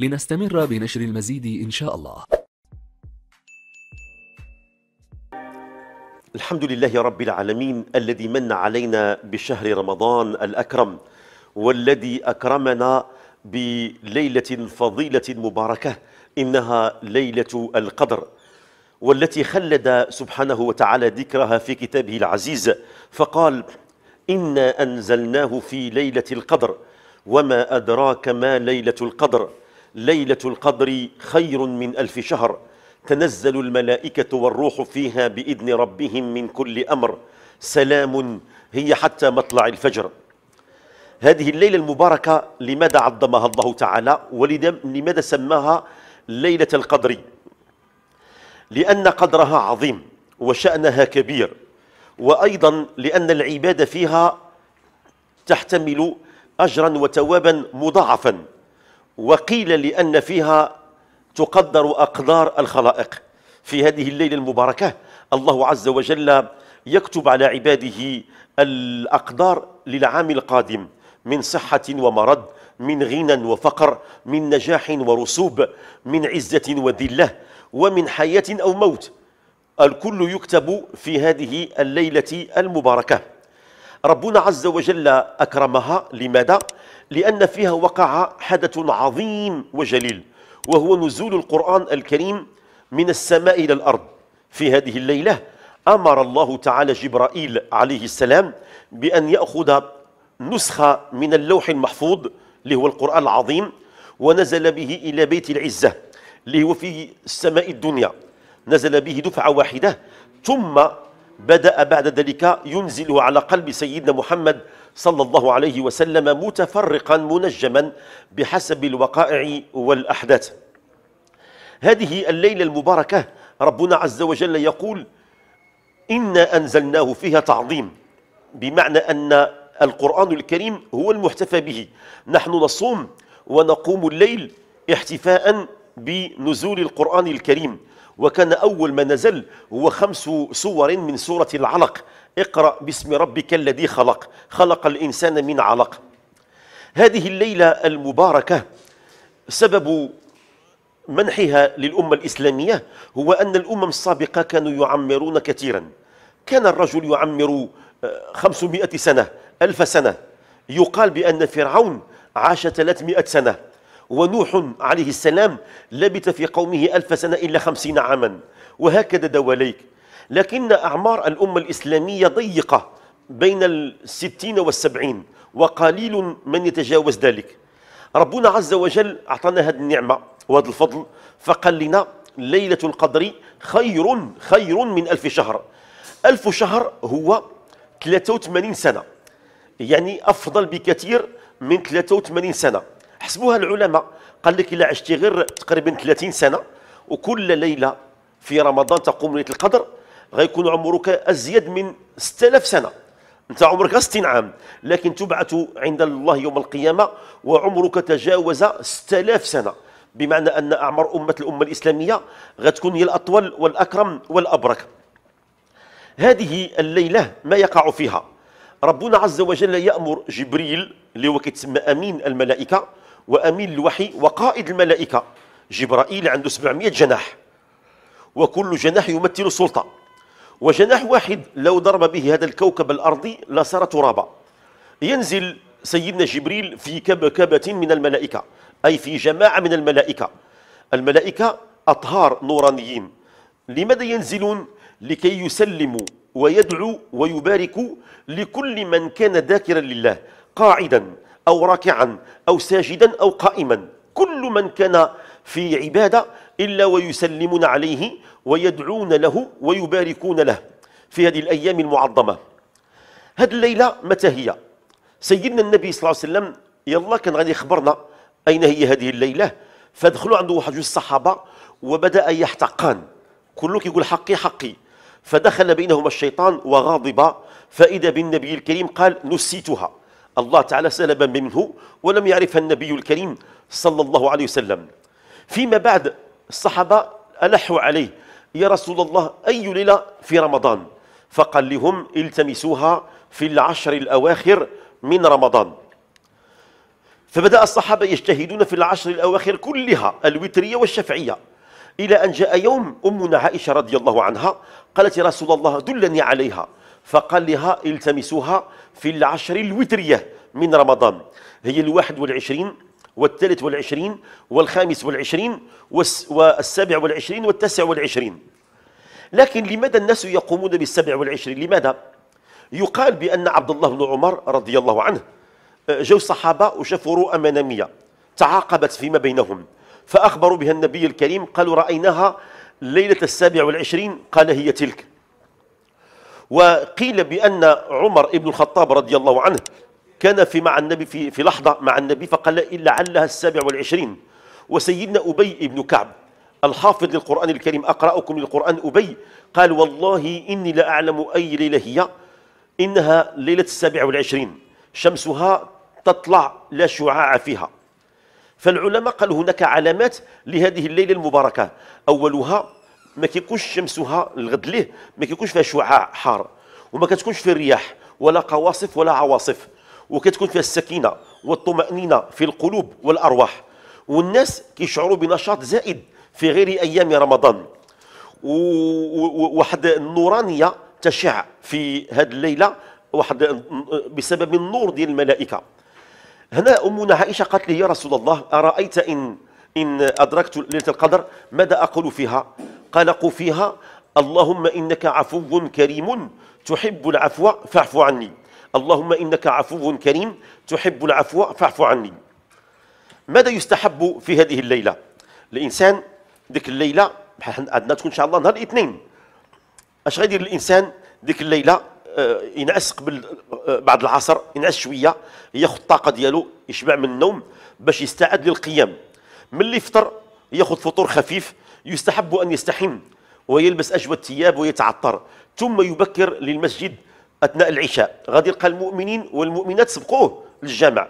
لنستمر بنشر المزيد إن شاء الله الحمد لله رب العالمين الذي من علينا بشهر رمضان الأكرم والذي أكرمنا بليلة فضيلة مباركة إنها ليلة القدر والتي خلد سبحانه وتعالى ذكرها في كتابه العزيز فقال إنا أنزلناه في ليلة القدر وما أدراك ما ليلة القدر ليلة القدر خير من ألف شهر تنزل الملائكة والروح فيها بإذن ربهم من كل أمر سلام هي حتى مطلع الفجر هذه الليلة المباركة لماذا عظمها الله تعالى ولماذا سماها ليلة القدر لأن قدرها عظيم وشأنها كبير وأيضا لأن العبادة فيها تحتمل أجرا وتوابا مضاعفا وقيل لأن فيها تقدر أقدار الخلائق في هذه الليلة المباركة الله عز وجل يكتب على عباده الأقدار للعام القادم من صحة ومرض من غنى وفقر من نجاح ورسوب من عزة وذلة ومن حياة أو موت الكل يكتب في هذه الليلة المباركة ربنا عز وجل أكرمها لماذا؟ لأن فيها وقع حدث عظيم وجليل وهو نزول القرآن الكريم من السماء إلى الأرض في هذه الليلة أمر الله تعالى جبرائيل عليه السلام بأن يأخذ نسخة من اللوح المحفوظ اللي هو القرآن العظيم ونزل به إلى بيت العزة اللي هو في السماء الدنيا نزل به دفعة واحدة ثم بدأ بعد ذلك ينزل على قلب سيدنا محمد صلى الله عليه وسلم متفرقا منجما بحسب الوقائع والأحداث هذه الليلة المباركة ربنا عز وجل يقول إنا أنزلناه فيها تعظيم بمعنى أن القرآن الكريم هو المحتفى به نحن نصوم ونقوم الليل احتفاء بنزول القرآن الكريم وكان أول ما نزل هو خمس صور من سورة العلق اقرأ باسم ربك الذي خلق خلق الإنسان من علق هذه الليلة المباركة سبب منحها للأمة الإسلامية هو أن الأمم السابقة كانوا يعمرون كثيرا كان الرجل يعمر 500 آه، سنة ألف سنة يقال بأن فرعون عاش 300 سنة ونوح عليه السلام لبث في قومه ألف سنة إلا خمسين عاما وهكذا دواليك لكن أعمار الأمة الإسلامية ضيقة بين الستين والسبعين وقليل من يتجاوز ذلك ربنا عز وجل أعطانا هذه النعمة وهذا الفضل فقال لنا ليلة القدر خير خير من ألف شهر ألف شهر هو 83 سنة يعني أفضل بكثير من 83 سنة حسبوها العلماء قال لك إلا عشتي غير تقريبا 30 سنة وكل ليلة في رمضان تقوم ليلة القدر غيكون عمرك أزيد من 6000 سنة أنت عمرك 60 عام لكن تبعث عند الله يوم القيامة وعمرك تجاوز 6000 سنة بمعنى أن أعمار أمة الأمة الإسلامية غتكون هي الأطول والأكرم والأبرك هذه الليلة ما يقع فيها ربنا عز وجل يأمر جبريل اللي هو كيتسمى أمين الملائكة وأمين الوحي وقائد الملائكة جبرائيل عنده 700 جناح وكل جناح يمثل سلطة وجناح واحد لو ضرب به هذا الكوكب الأرضي لصار ترابا ينزل سيدنا جبريل في كبكبة من الملائكة أي في جماعة من الملائكة الملائكة أطهار نورانيين لماذا ينزلون لكي يسلموا ويدعوا ويباركوا لكل من كان ذاكرا لله قاعدا أو راكعا أو ساجدا أو قائما كل من كان في عبادة إلا ويسلمون عليه ويدعون له ويباركون له في هذه الأيام المعظمة هذه الليلة متى هي سيدنا النبي صلى الله عليه وسلم يلا كان غادي يخبرنا أين هي هذه الليلة فدخلوا عنده واحد الصحابة وبدأ يحتقان كله كيقول حقي حقي فدخل بينهما الشيطان وغاضب فإذا بالنبي الكريم قال نسيتها الله تعالى سلبا منه ولم يعرفها النبي الكريم صلى الله عليه وسلم فيما بعد الصحابة ألحوا عليه يا رسول الله أي ليلة في رمضان فقال لهم التمسوها في العشر الأواخر من رمضان فبدأ الصحابة يجتهدون في العشر الأواخر كلها الوترية والشفعية إلى أن جاء يوم أمنا عائشة رضي الله عنها قالت يا رسول الله دلني عليها فقال لها التمسوها في العشر الوترية من رمضان هي الواحد والعشرين والثالث والعشرين والخامس والعشرين والسابع والعشرين والتاسع والعشرين لكن لماذا الناس يقومون بالسبع والعشرين لماذا يقال بأن عبد الله بن عمر رضي الله عنه آه، جو الصحابة وشافوا رؤى منامية تعاقبت فيما بينهم فأخبروا بها النبي الكريم قالوا رأيناها ليلة السابع والعشرين قال هي تلك وقيل بأن عمر ابن الخطاب رضي الله عنه كان في مع النبي في, في لحظة مع النبي فقال لعلها السابع والعشرين وسيدنا أبي ابن كعب الحافظ للقرآن الكريم أقرأكم للقرآن أبي قال والله إني لأعلم أي ليلة هي إنها ليلة السابع والعشرين شمسها تطلع لا شعاع فيها فالعلماء قالوا هناك علامات لهذه الليلة المباركة أولها ما كيكونش شمسها الغد ليه ما كيكونش فيها شعاع حار وما كتكونش فيه رياح ولا قواصف ولا عواصف وكتكون فيها السكينه والطمانينه في القلوب والارواح والناس كيشعروا بنشاط زائد في غير ايام رمضان وواحد النورانيه تشع في هذه الليله واحد بسبب النور ديال الملائكه هنا امنا عائشه قالت لي يا رسول الله ارايت ان ان ادركت ليله القدر ماذا اقول فيها قلق فيها اللهم إنك عفو كريم تحب العفو فاعف عني اللهم إنك عفو كريم تحب العفو فاعف عني ماذا يستحب في هذه الليلة الإنسان ديك الليلة عندنا تكون إن شاء الله نهار الاثنين اش غيدير الإنسان ديك الليلة آه، ينعس قبل آه، بعد العصر ينعس شوية ياخذ الطاقة ديالو يشبع من النوم باش يستعد للقيام ملي يفطر ياخذ فطور خفيف يستحب أن يستحم ويلبس أجود ثياب ويتعطر ثم يبكر للمسجد أثناء العشاء غادي يلقى المؤمنين والمؤمنات سبقوه للجامع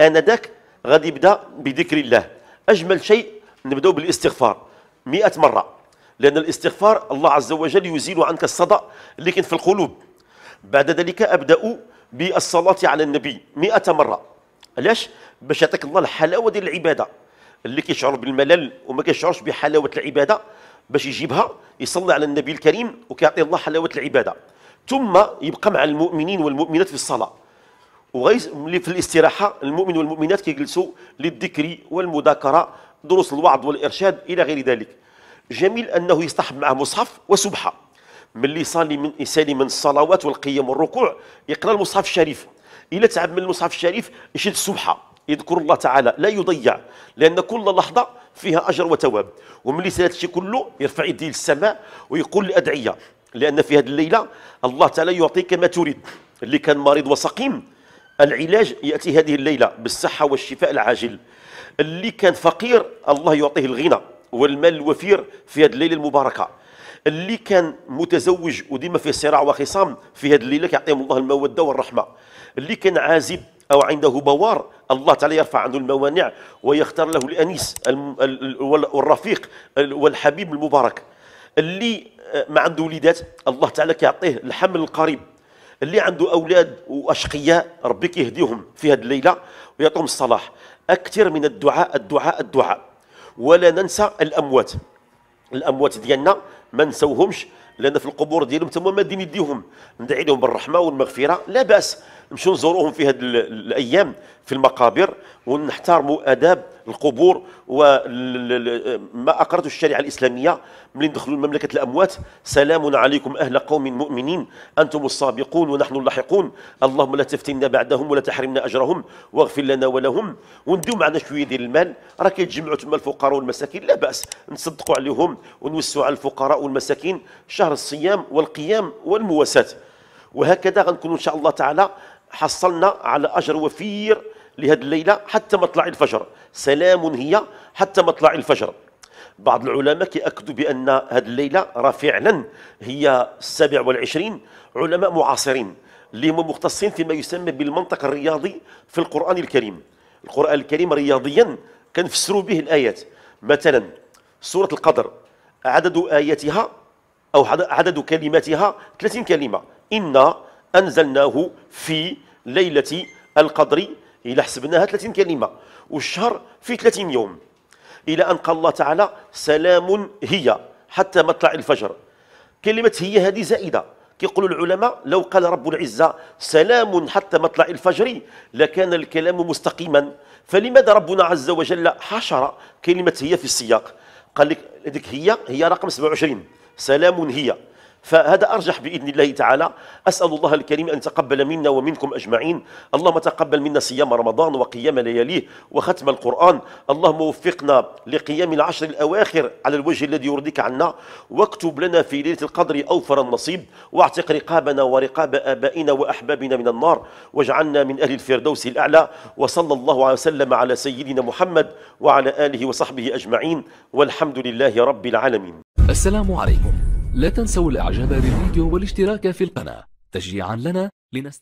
آنذاك غادي يبدأ بذكر الله أجمل شيء نبدأ بالاستغفار مئة مرة لأن الاستغفار الله عز وجل يزيل عنك الصدأ اللي كان في القلوب بعد ذلك أبدأ بالصلاة على النبي مئة مرة علاش باش يعطيك الله الحلاوة ديال العبادة اللي كيشعر بالملل وما كيشعرش بحلاوه العباده باش يجيبها يصلي على النبي الكريم وكيعطي الله حلاوه العباده ثم يبقى مع المؤمنين والمؤمنات في الصلاه وغيس في الاستراحه المؤمن والمؤمنات كيجلسوا للذكر والمذاكره دروس الوعظ والارشاد الى غير ذلك جميل انه يصطحب معه مصحف وسبحه ملي يصلي من يسالي من الصلوات والقيام والركوع يقرا المصحف الشريف الا تعب من المصحف الشريف يشد السبحه يذكر الله تعالى لا يضيع لأن كل لحظة فيها أجر وثواب وملي سال هذا كله يرفع يديه للسماء ويقول الأدعية لأن في هذه الليلة الله تعالى يعطيك ما تريد اللي كان مريض وسقيم العلاج يأتي هذه الليلة بالصحة والشفاء العاجل اللي كان فقير الله يعطيه الغنى والمال الوفير في هذه الليلة المباركة اللي كان متزوج وديما فيه صراع وخصام في هذه الليله كيعطيهم الله الموده والرحمه اللي كان عازب أو عنده بوار الله تعالى يرفع عنه الموانع ويختار له الأنيس والرفيق والحبيب المبارك اللي آه، ما عنده وليدات الله تعالى كيعطيه الحمل القريب اللي عنده أولاد وأشقياء ربي كيهديهم في هذه الليلة ويعطيهم الصلاح أكثر من الدعاء الدعاء الدعاء ولا ننسى الأموات الأموات ديالنا ما نسوهمش لان في القبور ديالهم تما مادين يديهم ندعي لهم بالرحمه والمغفره لا باس نمشيو نزوروهم في هذه الايام في المقابر ونحترموا اداب القبور وما اقرته الشريعه الاسلاميه ملي ندخلوا مملكه الاموات سلام عليكم اهل قوم مؤمنين انتم السابقون ونحن اللاحقون اللهم لا تفتنا بعدهم ولا تحرمنا اجرهم واغفر لنا ولهم ونديو معنا شويه ديال المال راه كيتجمعوا تما الفقراء والمساكين لا باس نصدقوا عليهم ونوسعوا على الفقراء والمساكين شهر الصيام والقيام والمواساة وهكذا غنكونوا إن شاء الله تعالى حصلنا على أجر وفير لهذه الليلة حتى مطلع الفجر سلام هي حتى مطلع الفجر بعض العلماء كيأكدوا بأن هذه الليلة راه فعلا هي السابع والعشرين علماء معاصرين اللي هم مختصين فيما يسمى بالمنطق الرياضي في القرآن الكريم القرآن الكريم رياضيا كنفسروا به الآيات مثلا سورة القدر عدد آياتها أو عدد كلماتها 30 كلمة إنا أنزلناه في ليلة القدر إلى حسبناها 30 كلمة والشهر في 30 يوم إلى أن قال الله تعالى سلام هي حتى مطلع الفجر كلمة هي هذه زائدة كيقولوا العلماء لو قال رب العزة سلام حتى مطلع الفجر لكان الكلام مستقيما فلماذا ربنا عز وجل حشر كلمة هي في السياق قال لك هذيك هي هي رقم 27 سلام هي فهذا أرجح بإذن الله تعالى أسأل الله الكريم أن تقبل منا ومنكم أجمعين اللهم تقبل منا صيام رمضان وقيام لياليه وختم القرآن اللهم وفقنا لقيام العشر الأواخر على الوجه الذي يرضيك عنا واكتب لنا في ليلة القدر أوفر النصيب واعتق رقابنا ورقاب آبائنا وأحبابنا من النار واجعلنا من أهل الفردوس الأعلى وصلى الله وسلم على سيدنا محمد وعلى آله وصحبه أجمعين والحمد لله رب العالمين السلام عليكم لا تنسوا الاعجاب بالفيديو والاشتراك في القناة تشجيعا لنا لنستمر